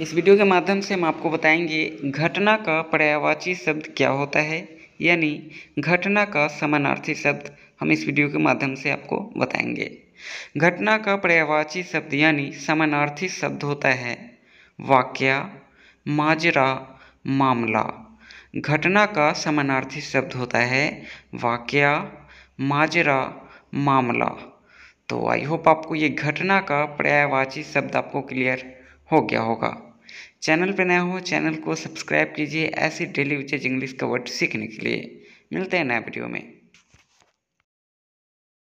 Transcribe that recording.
इस वीडियो के माध्यम से हम आपको बताएंगे घटना का पर्यायवाची शब्द क्या होता है यानी घटना का समानार्थी शब्द हम इस वीडियो के माध्यम से आपको बताएंगे घटना का पर्यायवाची शब्द यानी समानार्थी शब्द होता है वाक्य माजरा मामला घटना का समानार्थी शब्द होता है वाक्य माजरा मामला तो आई होप आपको ये घटना का पर्यायवाची शब्द आपको क्लियर हो गया होगा चैनल पर नया हो चैनल को सब्सक्राइब कीजिए ऐसी डेली विचेज इंग्लिश का वर्ड सीखने के लिए मिलते हैं नए वीडियो में